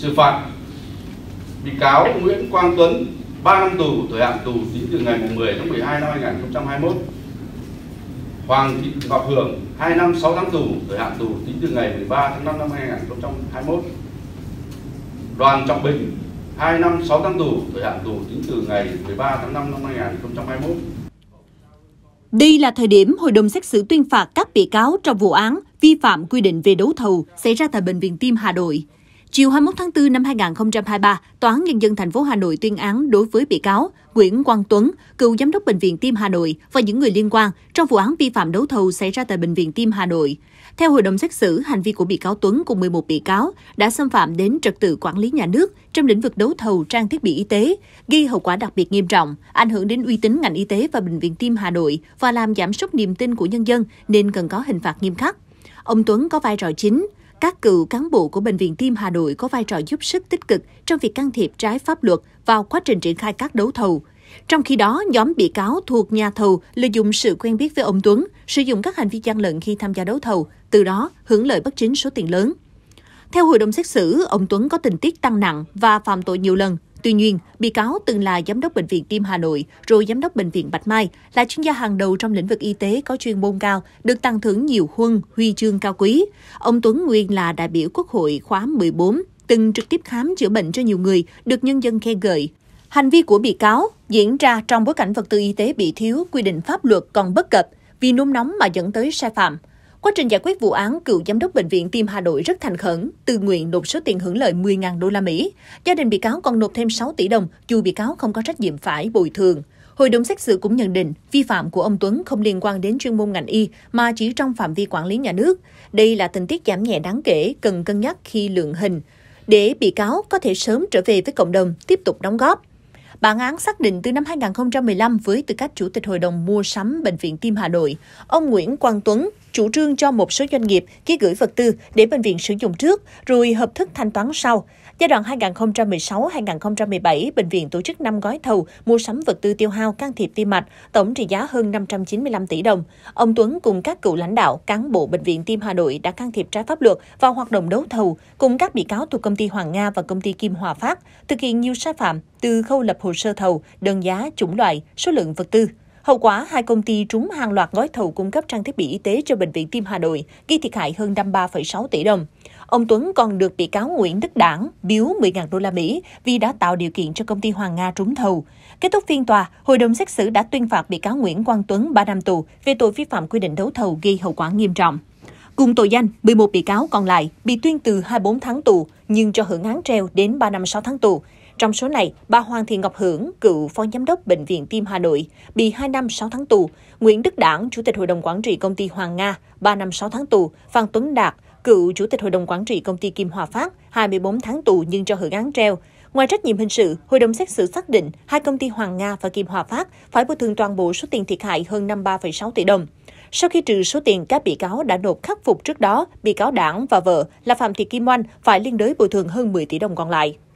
Xử phạt bị cáo Nguyễn Quang Tuấn 3 năm tù thời hạn tù tính từ ngày 10 tháng 12 năm 2021. Hoàng Thị Ngọc Hường 2 năm 6 tháng tù thời hạn tù tính từ ngày 13 tháng 5 năm 2021. Đoàn Trọng Bình 2 năm 6 tháng tù thời hạn tù tính từ ngày 13 tháng 5 năm 2021. Đây là thời điểm hội đồng xét xử tuyên phạt các bị cáo trong vụ án vi phạm quy định về đấu thầu xảy ra tại Bệnh viện Tim Hà Nội. Chiều 21 tháng 4 năm 2023, Tòa án Nhân dân thành phố Hà Nội tuyên án đối với bị cáo Nguyễn Quang Tuấn, cựu giám đốc Bệnh viện Tim Hà Nội và những người liên quan trong vụ án vi phạm đấu thầu xảy ra tại Bệnh viện Tim Hà Nội. Theo hội đồng xét xử, hành vi của bị cáo Tuấn cùng 11 bị cáo đã xâm phạm đến trật tự quản lý nhà nước trong lĩnh vực đấu thầu trang thiết bị y tế, gây hậu quả đặc biệt nghiêm trọng, ảnh hưởng đến uy tín ngành y tế và Bệnh viện Tim Hà Nội và làm giảm sút niềm tin của nhân dân nên cần có hình phạt nghiêm khắc. Ông Tuấn có vai trò chính, các cựu cán bộ của Bệnh viện Tim Hà Nội có vai trò giúp sức tích cực trong việc can thiệp trái pháp luật vào quá trình triển khai các đấu thầu. Trong khi đó, nhóm bị cáo thuộc nhà thầu lợi dụng sự quen biết với ông Tuấn, sử dụng các hành vi gian lận khi tham gia đấu thầu, từ đó hưởng lợi bất chính số tiền lớn. Theo hội đồng xét xử, ông Tuấn có tình tiết tăng nặng và phạm tội nhiều lần, Tuy nhiên, bị cáo từng là giám đốc Bệnh viện Tim Hà Nội, rồi giám đốc Bệnh viện Bạch Mai, là chuyên gia hàng đầu trong lĩnh vực y tế có chuyên môn cao, được tăng thưởng nhiều huân, huy chương cao quý. Ông Tuấn Nguyên là đại biểu Quốc hội khóa 14, từng trực tiếp khám chữa bệnh cho nhiều người, được nhân dân khen gợi. Hành vi của bị cáo diễn ra trong bối cảnh vật tư y tế bị thiếu, quy định pháp luật còn bất cập, vì nôn nóng mà dẫn tới sai phạm. Quá trình giải quyết vụ án, cựu giám đốc bệnh viện Tim Hà Nội rất thành khẩn, tự nguyện nộp số tiền hưởng lợi 10.000 đô la Mỹ. Gia đình bị cáo còn nộp thêm 6 tỷ đồng, dù bị cáo không có trách nhiệm phải bồi thường. Hội đồng xét xử cũng nhận định vi phạm của ông Tuấn không liên quan đến chuyên môn ngành y mà chỉ trong phạm vi quản lý nhà nước. Đây là tình tiết giảm nhẹ đáng kể cần cân nhắc khi lượng hình để bị cáo có thể sớm trở về với cộng đồng tiếp tục đóng góp. Bản án xác định từ năm 2015 với tư cách Chủ tịch Hội đồng Mua sắm Bệnh viện Tim Hà Nội, ông Nguyễn Quang Tuấn chủ trương cho một số doanh nghiệp ký gửi vật tư để bệnh viện sử dụng trước, rồi hợp thức thanh toán sau. Giai đoạn 2016-2017, bệnh viện tổ chức 5 gói thầu mua sắm vật tư tiêu hao can thiệp tim mạch, tổng trị giá hơn 595 tỷ đồng. Ông Tuấn cùng các cựu lãnh đạo, cán bộ Bệnh viện Tim Hà Nội đã can thiệp trái pháp luật vào hoạt động đấu thầu, cùng các bị cáo thuộc công ty Hoàng Nga và công ty Kim Hòa Phát, thực hiện nhiều sai phạm từ khâu lập hồ sơ thầu, đơn giá, chủng loại, số lượng vật tư. Hậu quả, hai công ty trúng hàng loạt gói thầu cung cấp trang thiết bị y tế cho Bệnh viện Tim Hà Nội, gây thiệt hại hơn 53,6 tỷ đồng. Ông Tuấn còn được bị cáo Nguyễn Đức Đảng biếu 10.000 đô la Mỹ vì đã tạo điều kiện cho công ty Hoàng Nga trúng thầu. Kết thúc phiên tòa, hội đồng xét xử đã tuyên phạt bị cáo Nguyễn Quang Tuấn 3 năm tù về tội vi phạm quy định đấu thầu gây hậu quả nghiêm trọng. Cùng tội danh, 11 bị cáo còn lại bị tuyên từ 24 tháng tù nhưng cho hưởng án treo đến 3 năm 6 tháng tù. Trong số này, bà Hoàng Thị Ngọc Hưởng, cựu phó giám đốc Bệnh viện Tim Hà Nội, bị 2 năm 6 tháng tù, Nguyễn Đức Đảng, chủ tịch hội đồng quản trị công ty Hoàng Nga, 3 năm 6 tháng tù, Phan Tuấn Đạt, cựu chủ tịch hội đồng quản trị công ty Kim Hòa Phát, 24 tháng tù nhưng cho hưởng án treo. Ngoài trách nhiệm hình sự, hội đồng xét xử xác định hai công ty Hoàng Nga và Kim Hòa Phát phải bồi thường toàn bộ số tiền thiệt hại hơn 53,6 tỷ đồng. Sau khi trừ số tiền các bị cáo đã nộp khắc phục trước đó, bị cáo Đảng và vợ là Phạm Thị Kim Oanh phải liên đới bồi thường hơn 10 tỷ đồng còn lại.